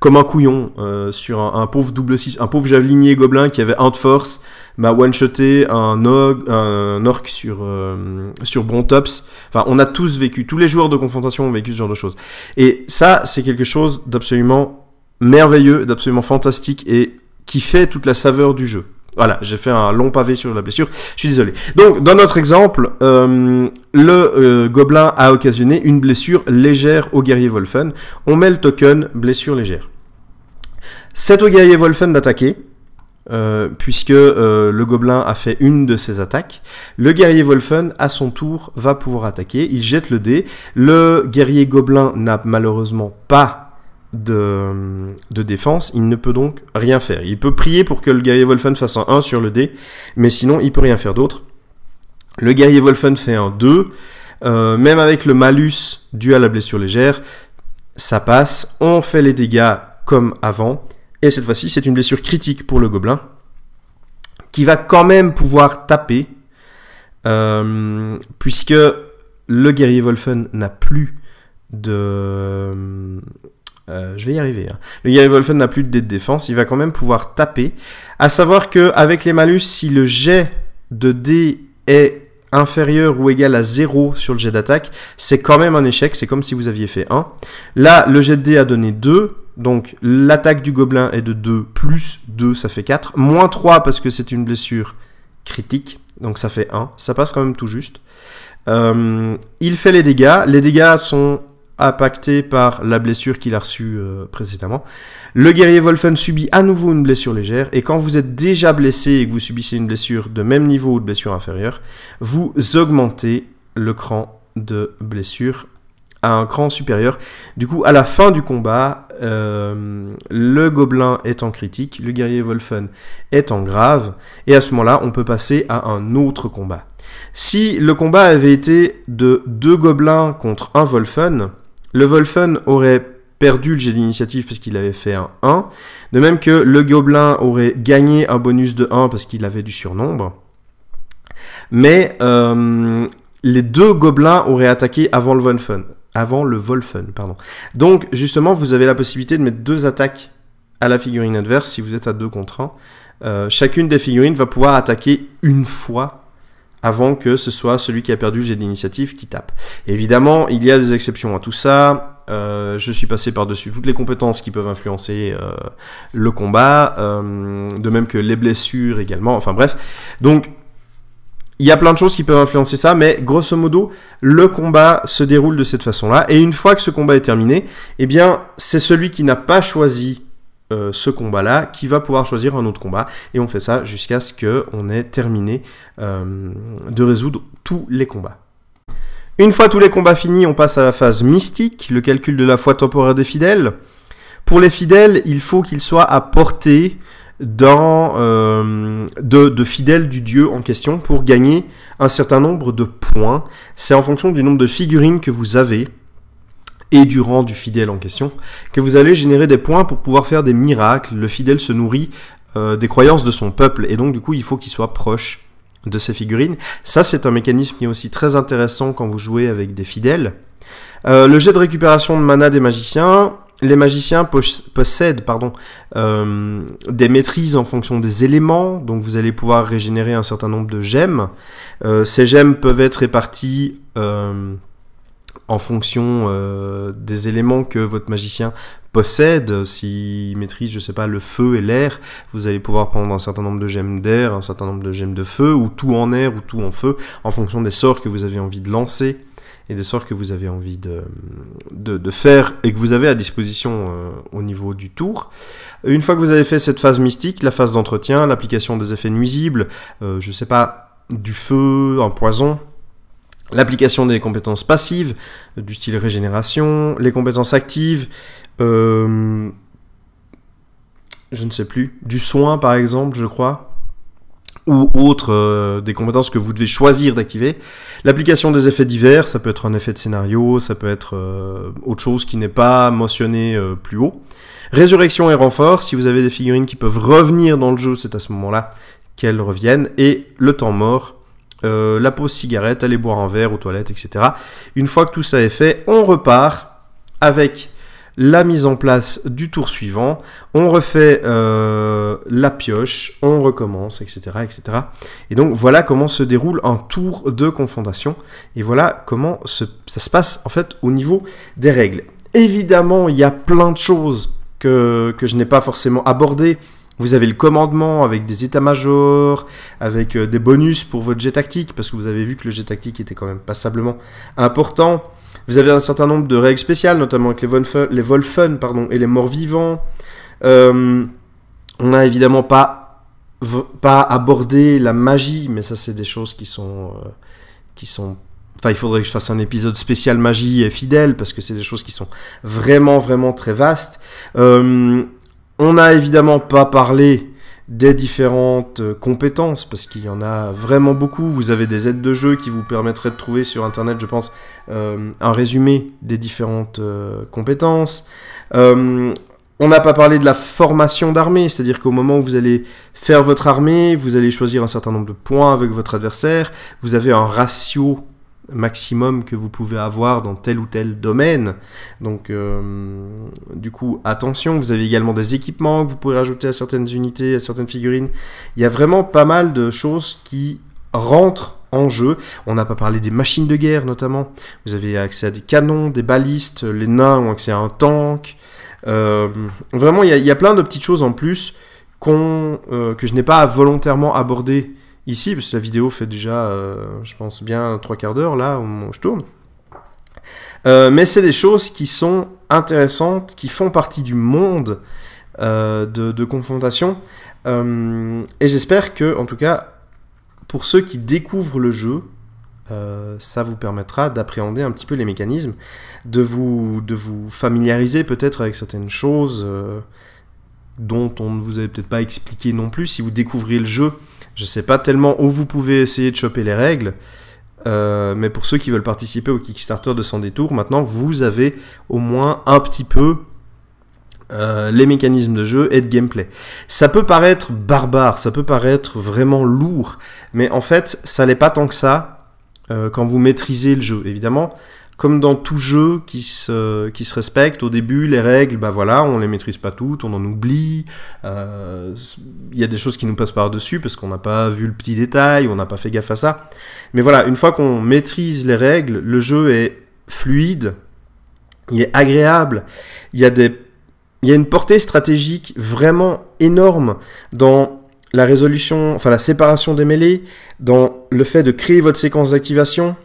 comme un couillon euh, sur un, pauvre double 6, un pauvre javelinier gobelin qui avait un de force, m'a one-shoté un, orc, un orc sur, euh, sur Brontops. Enfin, on a tous vécu, tous les joueurs de confrontation ont vécu ce genre de choses. Et ça, c'est quelque chose d'absolument merveilleux, d'absolument fantastique et qui fait toute la saveur du jeu. Voilà, j'ai fait un long pavé sur la blessure, je suis désolé. Donc, dans notre exemple, euh, le euh, gobelin a occasionné une blessure légère au guerrier Wolfen. On met le token blessure légère. C'est au guerrier Wolfen d'attaquer, euh, puisque le gobelin a fait une de ses attaques. Le guerrier Wolfen, à son tour, va pouvoir attaquer. Il jette le dé. Le guerrier gobelin n'a malheureusement pas de, défense, il ne peut donc rien faire. Il peut prier pour que le guerrier Wolfen fasse un 1 sur le dé, mais sinon il peut rien faire d'autre. Le guerrier Wolfen fait un 2, euh, même avec le malus dû à la blessure légère, ça passe, on fait les dégâts comme avant, et cette fois-ci c'est une blessure critique pour le gobelin, qui va quand même pouvoir taper, euh, puisque le guerrier Wolfen n'a plus de euh, je vais y arriver. Hein. Le Gary Wolfen n'a plus de dé de défense, il va quand même pouvoir taper. À savoir que avec les malus, si le jet de dé est inférieur ou égal à 0 sur le jet d'attaque, c'est quand même un échec, c'est comme si vous aviez fait 1. Là, le jet de dé a donné 2, donc l'attaque du gobelin est de 2, plus 2, ça fait 4, moins 3 parce que c'est une blessure critique, donc ça fait 1, ça passe quand même tout juste. Euh, il fait les dégâts, les dégâts sont impacté par la blessure qu'il a reçue euh, précédemment. Le guerrier Wolfen subit à nouveau une blessure légère, et quand vous êtes déjà blessé et que vous subissez une blessure de même niveau ou de blessure inférieure, vous augmentez le cran de blessure à un cran supérieur. Du coup, à la fin du combat, euh, le gobelin est en critique, le guerrier Wolfen est en grave, et à ce moment-là, on peut passer à un autre combat. Si le combat avait été de deux gobelins contre un Wolfen, le Wolfen aurait perdu le jet d'initiative parce qu'il avait fait un 1. De même que le Gobelin aurait gagné un bonus de 1 parce qu'il avait du surnombre. Mais euh, les deux Gobelins auraient attaqué avant le Wolfen. Avant le Wolfen, pardon. Donc justement, vous avez la possibilité de mettre deux attaques à la figurine adverse si vous êtes à 2 contre 1. Euh, chacune des figurines va pouvoir attaquer une fois avant que ce soit celui qui a perdu le jet d'initiative qui tape. évidemment, il y a des exceptions à tout ça. Euh, je suis passé par-dessus toutes les compétences qui peuvent influencer euh, le combat, euh, de même que les blessures également, enfin bref. Donc, il y a plein de choses qui peuvent influencer ça, mais grosso modo, le combat se déroule de cette façon-là. Et une fois que ce combat est terminé, eh bien, c'est celui qui n'a pas choisi euh, ce combat-là, qui va pouvoir choisir un autre combat, et on fait ça jusqu'à ce qu'on ait terminé euh, de résoudre tous les combats. Une fois tous les combats finis, on passe à la phase mystique, le calcul de la foi temporaire des fidèles. Pour les fidèles, il faut qu'ils soient à portée dans, euh, de, fidèles du dieu en question pour gagner un certain nombre de points. C'est en fonction du nombre de figurines que vous avez et du rang du fidèle en question, que vous allez générer des points pour pouvoir faire des miracles. Le fidèle se nourrit euh, des croyances de son peuple, et donc du coup il faut qu'il soit proche de ses figurines. Ça c'est un mécanisme qui est aussi très intéressant quand vous jouez avec des fidèles. Euh, le jet de récupération de mana des magiciens, les magiciens possèdent pardon, euh, des maîtrises en fonction des éléments, donc vous allez pouvoir régénérer un certain nombre de gemmes. ces gemmes peuvent être réparties en fonction euh, des éléments que votre magicien possède, s'il maîtrise, je sais pas, le feu et l'air, vous allez pouvoir prendre un certain nombre de gemmes d'air, un certain nombre de gemmes de feu, ou tout en air, ou tout en feu, en fonction des sorts que vous avez envie de lancer et des sorts que vous avez envie de, de, faire et que vous avez à disposition euh, au niveau du tour. Une fois que vous avez fait cette phase mystique, la phase d'entretien, l'application des effets nuisibles, euh, je sais pas, du feu, un poison, l'application des compétences passives, euh, du style régénération, les compétences actives, euh, je ne sais plus, du soin par exemple, je crois, ou autres euh, des compétences que vous devez choisir d'activer. L'application des effets divers, ça peut être un effet de scénario, ça peut être autre chose qui n'est pas mentionné plus haut. Résurrection et renfort, si vous avez des figurines qui peuvent revenir dans le jeu, c'est à ce moment-là qu'elles reviennent. Et le temps mort, euh, la pause cigarette, aller boire un verre aux toilettes, etc. Une fois que tout ça est fait, on repart avec la mise en place du tour suivant, on refait euh, la pioche, on recommence, etc., etc. Et donc voilà comment se déroule un tour de confondation, et voilà comment ça se passe en fait au niveau des règles. Évidemment, il y a plein de choses que, que je n'ai pas forcément abordées, vous avez le commandement avec des états-majors, avec euh, des bonus pour votre jet tactique, parce que vous avez vu que le jet tactique était quand même passablement important. Vous avez un certain nombre de règles spéciales, notamment avec les, fun, les pardon, et les morts vivants. Euh, on n'a évidemment pas, pas abordé la magie, mais ça c'est des choses qui sont... Euh, qui sont Enfin, il faudrait que je fasse un épisode spécial magie et fidèle parce que c'est des choses qui sont vraiment, vraiment très vastes. Euh, on n'a évidemment pas parlé des différentes euh, compétences, parce qu'il y en a vraiment beaucoup. Vous avez des aides de jeu qui vous permettraient de trouver sur Internet, je pense, euh, un résumé des différentes euh, compétences. on n'a pas parlé de la formation d'armée, c'est-à-dire qu'au moment où vous allez faire votre armée, vous allez choisir un certain nombre de points avec votre adversaire, vous avez un ratio maximum que vous pouvez avoir dans tel ou tel domaine. Donc euh, du coup, attention, vous avez également des équipements que vous pouvez rajouter à certaines unités, à certaines figurines. Il y a vraiment pas mal de choses qui rentrent en jeu. On n'a pas parlé des machines de guerre notamment. Vous avez accès à des canons, des balistes, les nains ont accès à un tank. Euh, vraiment, il y, a plein de petites choses en plus qu'on euh, que je n'ai pas volontairement abordées Ici, parce que la vidéo fait déjà, euh, je pense, bien trois quarts d'heure, là, où je tourne. Euh, mais c'est des choses qui sont intéressantes, qui font partie du monde euh, de, de, confrontation. et j'espère que, en tout cas, pour ceux qui découvrent le jeu, ça vous permettra d'appréhender un petit peu les mécanismes, de vous, de vous familiariser peut-être avec certaines choses dont on ne vous avait peut-être pas expliqué non plus. Si vous découvrez le jeu, je ne sais pas tellement où vous pouvez essayer de choper les règles, euh, mais pour ceux qui veulent participer au Kickstarter de Sans Détour, maintenant vous avez au moins un petit peu euh, les mécanismes de jeu et de gameplay. Ça peut paraître barbare, ça peut paraître vraiment lourd, mais en fait, ça n'est pas tant que ça euh, quand vous maîtrisez le jeu. Évidemment, comme dans tout jeu qui se, qui se respecte, au début, les règles, bah voilà, on les maîtrise pas toutes, on en oublie. Euh, il y a des choses qui nous passent par-dessus parce qu'on n'a pas vu le petit détail, on n'a pas fait gaffe à ça. Mais voilà, une fois qu'on maîtrise les règles, le jeu est fluide, il est agréable, il y a des. Il y a une portée stratégique vraiment énorme dans la résolution, enfin la séparation des mêlées, dans le fait de créer votre séquence d'activation,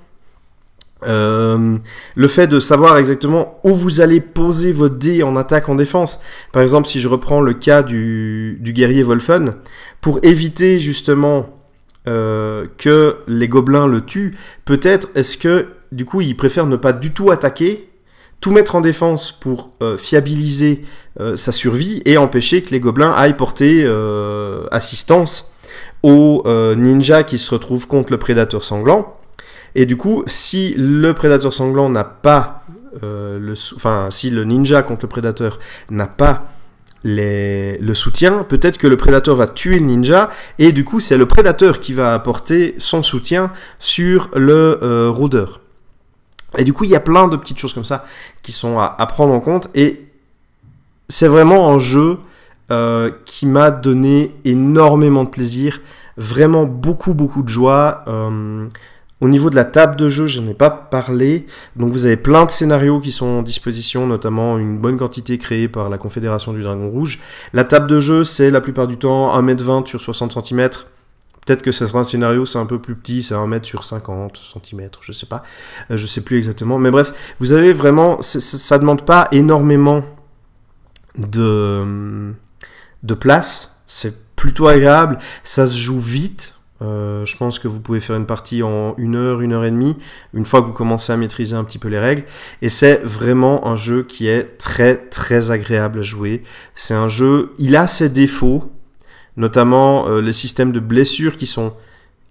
euh, le fait de savoir exactement où vous allez poser votre dé en attaque, en défense. Par exemple, si je reprends le cas du, guerrier Wolfen, pour éviter justement euh, que les gobelins le tuent, peut-être est-ce que du coup il préfère ne pas du tout attaquer, tout mettre en défense pour euh, fiabiliser sa survie et empêcher que les gobelins aillent porter assistance aux ninjas qui se retrouvent contre le prédateur sanglant et du coup, si le prédateur sanglant n'a pas euh, le, enfin, si le ninja contre le prédateur n'a pas les, le soutien, peut-être que le prédateur va tuer le ninja, et du coup, c'est le prédateur qui va apporter son soutien sur le euh, rôdeur. Et du coup, il y a plein de petites choses comme ça qui sont à, prendre en compte, et c'est vraiment un jeu euh, qui m'a donné énormément de plaisir, vraiment beaucoup, beaucoup de joie. Au niveau de la table de jeu, je n'en ai pas parlé. Donc vous avez plein de scénarios qui sont en disposition, notamment une bonne quantité créée par la Confédération du Dragon Rouge. La table de jeu, c'est la plupart du temps 1m20 sur 60 cm. Peut-être que ça sera un scénario, c'est un peu plus petit, c'est 1 mètre sur 50 cm, je sais pas. Euh, je ne sais plus exactement. Mais bref, vous avez vraiment. Ça demande pas énormément de, de place. C'est plutôt agréable. Ça se joue vite. Euh, je pense que vous pouvez faire une partie en une heure, une heure et demie, une fois que vous commencez à maîtriser un petit peu les règles. Et c'est vraiment un jeu qui est très très agréable à jouer. C'est un jeu, il a ses défauts, notamment euh, les systèmes de blessures qui sont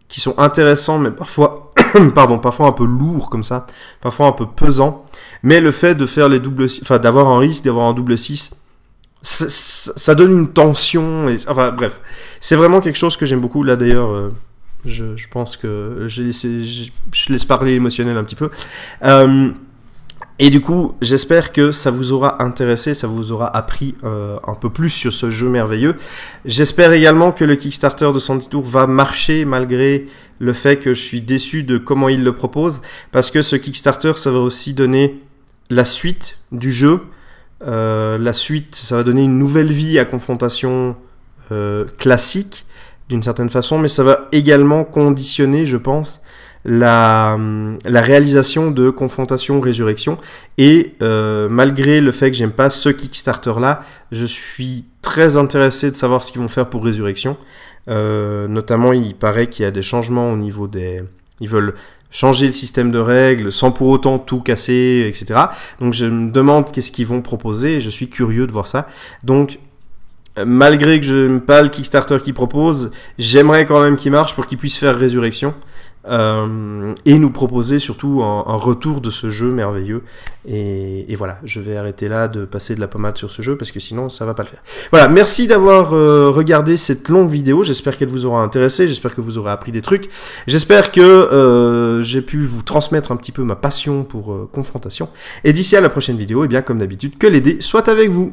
qui sont intéressants, mais parfois pardon, parfois un peu lourds comme ça, parfois un peu pesants. Mais le fait de faire les doubles, enfin d'avoir un risque, d'avoir un double 6, ça, donne une tension. Et, enfin, bref, c'est vraiment quelque chose que j'aime beaucoup. Là, d'ailleurs, euh, je, pense que je, laisse parler émotionnel un petit peu. Euh, et du coup, j'espère que ça vous aura intéressé, ça vous aura appris euh, un peu plus sur ce jeu merveilleux. J'espère également que le Kickstarter de Sandy Tour va marcher malgré le fait que je suis déçu de comment il le propose, parce que ce Kickstarter, ça va aussi donner la suite du jeu euh, la suite, ça va donner une nouvelle vie à confrontation euh, classique, d'une certaine façon, mais ça va également conditionner, je pense, la, réalisation de confrontation résurrection. Et euh, malgré le fait que j'aime pas ce Kickstarter-là, je suis très intéressé de savoir ce qu'ils vont faire pour résurrection. notamment, il paraît qu'il y a des changements au niveau des, ils veulent changer le système de règles sans pour autant tout casser, etc. Donc je me demande qu'est-ce qu'ils vont proposer et je suis curieux de voir ça. Donc euh, malgré que je n'aime pas le Kickstarter qu'ils proposent, j'aimerais quand même qu'il marche pour qu'ils puissent faire Résurrection. Euh, et nous proposer surtout un, retour de ce jeu merveilleux. Et, voilà, je vais arrêter là de passer de la pommade sur ce jeu parce que sinon ça va pas le faire. Voilà, merci d'avoir euh, regardé cette longue vidéo. J'espère qu'elle vous aura intéressé, j'espère que vous aurez appris des trucs, j'espère que euh, j'ai pu vous transmettre un petit peu ma passion pour euh, confrontation. Et d'ici à la prochaine vidéo, et eh bien comme d'habitude, que les dés soient avec vous.